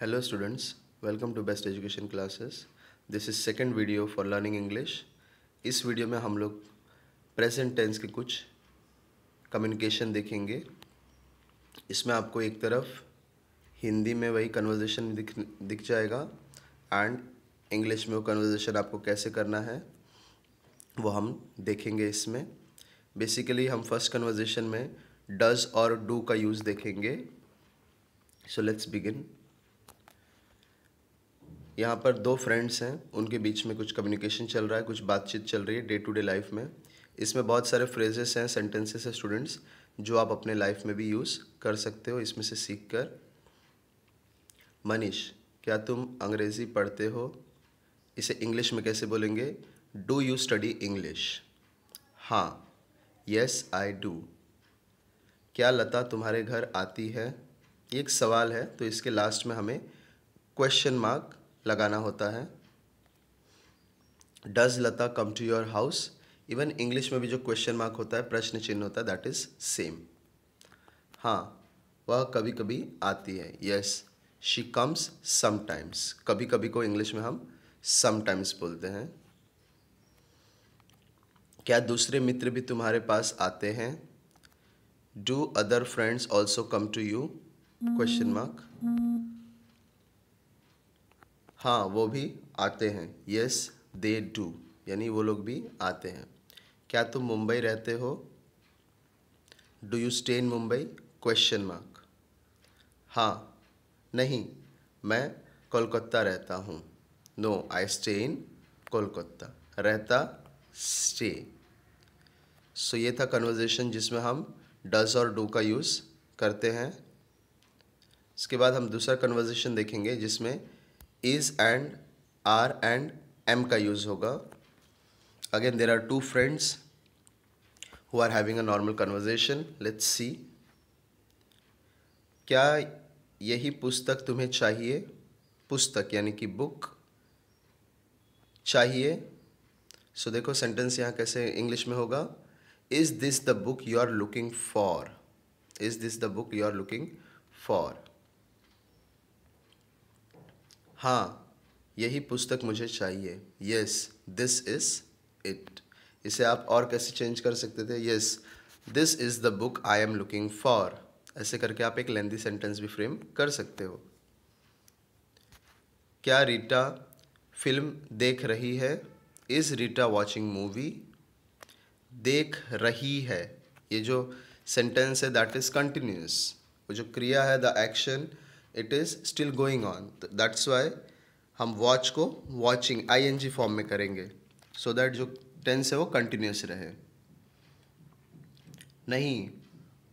Hello students, welcome to Best Education Classes. This is second video for learning English. इस video में हम लोग present tense के कुछ कम्युनिकेशन देखेंगे इसमें आपको एक तरफ हिंदी में वही कन्वर्जेशन दिख दिख जाएगा एंड इंग्लिश में वो कन्वर्जेशन आपको कैसे करना है वो हम देखेंगे इसमें बेसिकली हम फर्स्ट कन्वर्जेशन में डज और डू का यूज़ देखेंगे सो लेट्स बिगिन यहाँ पर दो फ्रेंड्स हैं उनके बीच में कुछ कम्युनिकेशन चल रहा है कुछ बातचीत चल रही है डे टू डे लाइफ में इसमें बहुत सारे फ्रेजेस हैं सेंटेंसेस हैं स्टूडेंट्स जो आप अपने लाइफ में भी यूज़ कर सकते हो इसमें से सीख कर मनीष क्या तुम अंग्रेज़ी पढ़ते हो इसे इंग्लिश में कैसे बोलेंगे डू यू स्टडी इंग्लिश हाँ यस आई डू क्या लता तुम्हारे घर आती है ये एक सवाल है तो इसके लास्ट में हमें क्वेश्चन मार्क लगाना होता है does Lata come to your house even English में भी जो क्वेश्चन मार्क होता है प्रश्न चिन्ह होता है दैट इज़ सेम हाँ वह कभी कभी आती है यस शी कम्स समटाइम्स कभी कभी को इंग्लिश में हम समटाइम्स बोलते हैं क्या दूसरे मित्र भी तुम्हारे पास आते हैं do other friends also come to you question mark हाँ वो भी आते हैं यस दे डू यानी वो लोग भी आते हैं क्या तुम मुंबई रहते हो do you stay in Mumbai question mark हाँ नहीं मैं कोलकाता रहता हूँ no I stay in Kolkata रहता स्टे सो so, ये था कन्वर्जेशन जिसमें हम डज और डू का यूज़ करते हैं इसके बाद हम दूसरा कन्वर्जेशन देखेंगे जिसमें is and are and am का यूज़ होगा again there are two friends who are having a normal conversation let's see क्या यही पुस्तक तुम्हें चाहिए पुस्तक यानी कि बुक चाहिए सो so, देखो सेंटेंस यहाँ कैसे इंग्लिश में होगा is this the book you are looking for is this the book you are looking for हाँ यही पुस्तक मुझे चाहिए यस दिस इज़ इट इसे आप और कैसे चेंज कर सकते थे yes this is the book I am looking for ऐसे करके आप एक लेंदी सेंटेंस भी फ्रेम कर सकते हो क्या रीटा फिल्म देख रही है इज़ रीटा वॉचिंग मूवी देख रही है ये जो सेंटेंस है दैट इज़ कंटिन्यूस वो जो क्रिया है the action it is still going on that's why हम वॉच को watching I N G form में करेंगे सो so दैट जो टेंस है वो कंटिन्यूस रहे नहीं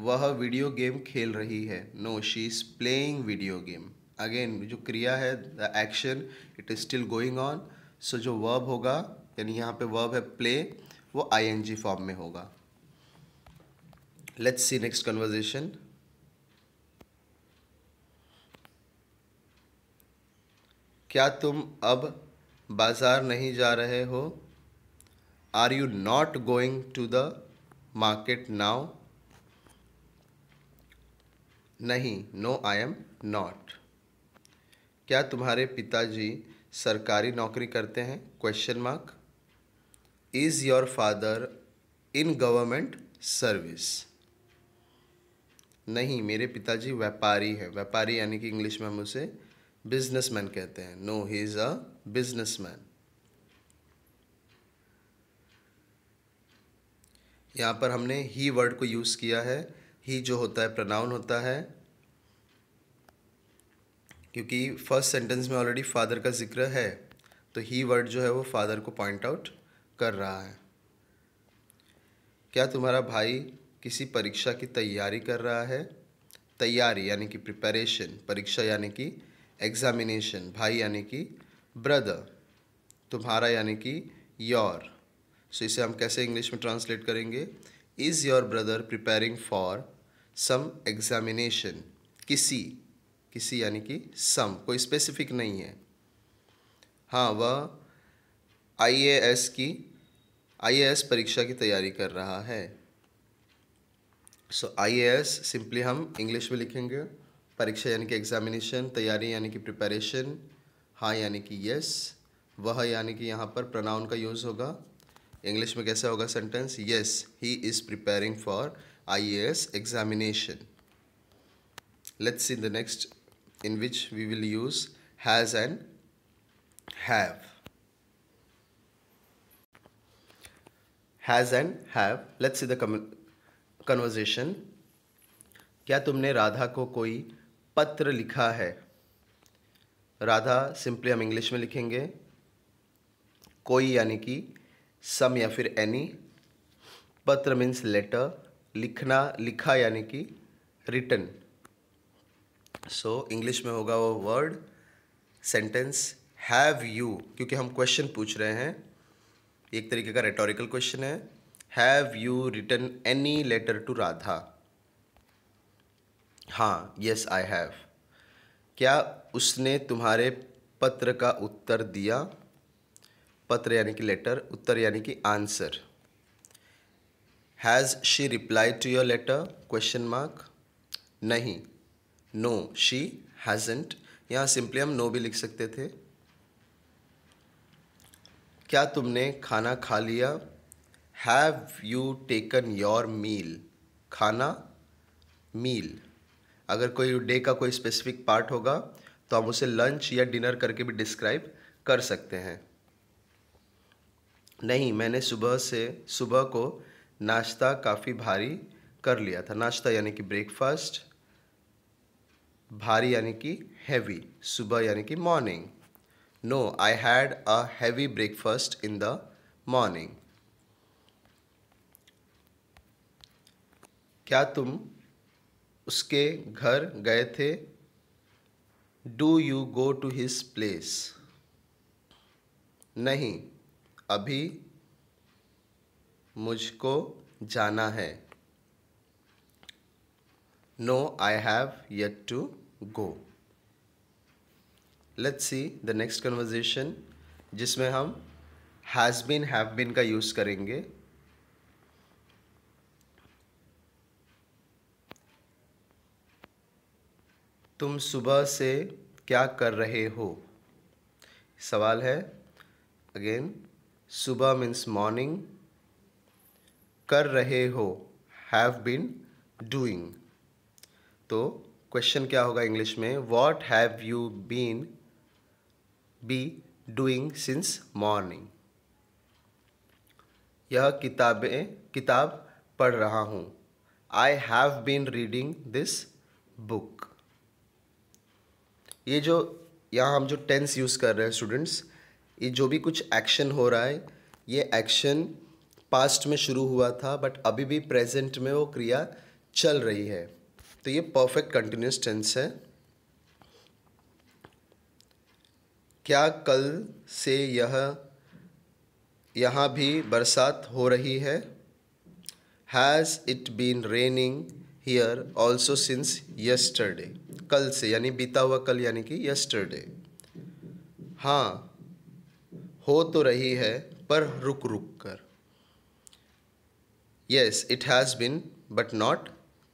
वह वीडियो गेम खेल रही है no she is playing video game again जो क्रिया है the action it is still going on so जो वर्ब होगा यानी यहाँ पे वर्ब है प्ले वो आई एन जी फॉर्म में होगा लेट्स सी नेक्स्ट कन्वर्जेशन क्या तुम अब बाज़ार नहीं जा रहे हो are you not going to the market now नहीं नो आई एम नॉट क्या तुम्हारे पिताजी सरकारी नौकरी करते हैं question mark is your father in government service नहीं मेरे पिताजी व्यापारी हैं व्यापारी यानी कि इंग्लिश में हम उसे बिजनेसमैन कहते हैं no he is a businessman यहाँ पर हमने ही वर्ड को यूज़ किया है ही जो होता है प्रनाउन होता है क्योंकि फर्स्ट सेंटेंस में ऑलरेडी फादर का जिक्र है तो ही वर्ड जो है वो फादर को पॉइंट आउट कर रहा है क्या तुम्हारा भाई किसी परीक्षा की तैयारी कर रहा है तैयारी यानी कि प्रिपरेशन परीक्षा यानी कि एग्जामिनेशन भाई यानी कि ब्रदर तुम्हारा यानी कि योर सो इसे हम कैसे इंग्लिश में ट्रांसलेट करेंगे is your brother preparing for some examination किसी किसी यानी कि सम कोई स्पेसिफिक नहीं है हाँ वह आईएएस की आईएएस परीक्षा की तैयारी कर रहा है सो आईएएस सिंपली हम इंग्लिश में लिखेंगे परीक्षा यानी कि एग्जामिनेशन तैयारी यानी कि प्रिपरेशन हाँ यानी कि यस वह यानी कि यहाँ पर प्रनाउन का यूज़ होगा इंग्लिश में कैसा होगा sentence yes he is preparing for I examination let's see the next in which we will use has and have has and have let's see the conversation क्या तुमने राधा को कोई पत्र लिखा है राधा सिंपली हम इंग्लिश में लिखेंगे कोई यानी कि सम या फिर एनी पत्र मीन्स लेटर लिखना लिखा यानी कि रिटर्न सो इंग्लिश में होगा वो वर्ड सेंटेंस हैव यू क्योंकि हम क्वेश्चन पूछ रहे हैं एक तरीके का रेटोरिकल क्वेश्चन है have you return any letter to Radha हाँ यस आई हैव क्या उसने तुम्हारे पत्र का उत्तर दिया पत्र यानी कि लेटर उत्तर यानी कि answer has she reply to your letter question mark नहीं नो शी हैजेंट यहाँ सिंपली हम नो भी लिख सकते थे क्या तुमने खाना खा लिया have you taken your meal खाना मील अगर कोई डे का कोई स्पेसिफिक पार्ट होगा तो हम उसे लंच या डिनर करके भी डिस्क्राइब कर सकते हैं नहीं मैंने सुबह से सुबह को नाश्ता काफ़ी भारी कर लिया था नाश्ता यानी कि ब्रेकफास्ट भारी यानी कि हैवी सुबह यानी कि morning no I had a heavy breakfast in the morning क्या तुम उसके घर गए थे do you go to his place नहीं अभी मुझको जाना है no I have yet to go let's see the next conversation जिसमें हम हैज़ बीन हैव बीन का यूज़ करेंगे तुम सुबह से क्या कर रहे हो सवाल है अगेन सुबह मीन्स मॉर्निंग कर रहे हो हैव बीन डूइंग तो क्वेश्चन क्या होगा इंग्लिश में what have you been be doing since morning यह किताबें किताब पढ़ रहा हूँ I have been reading this book ये जो यहाँ हम जो टेंस यूज़ कर रहे हैं स्टूडेंट्स ये जो भी कुछ एक्शन हो रहा है ये एक्शन पास्ट में शुरू हुआ था बट अभी भी प्रेजेंट में वो क्रिया चल रही है तो ये परफेक्ट कंटिन्यूस टेंस है क्या कल से यह यहाँ भी बरसात हो रही है has it been raining here also since yesterday कल से यानी बीता हुआ कल यानी कि यस्टरडे हाँ हो तो रही है पर रुक रुक कर yes it has been but not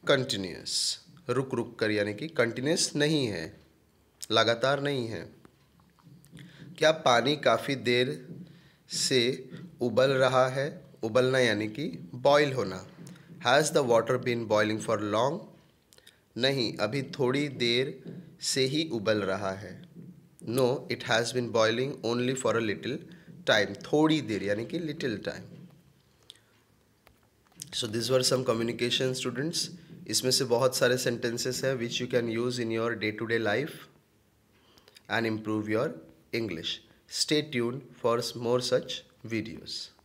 continuous रुक रुक कर यानी कि कंटिन्यूस नहीं है लगातार नहीं है क्या पानी काफ़ी देर से उबल रहा है उबलना यानी कि बॉयल होना has the water been boiling for long नहीं अभी थोड़ी देर से ही उबल रहा है no it has been boiling only for a little time थोड़ी देर यानी कि little time so this were some communication students इसमें से बहुत सारे सेंटेंसेस हैं which you can use in your day to day life and improve your English stay tune for more such videos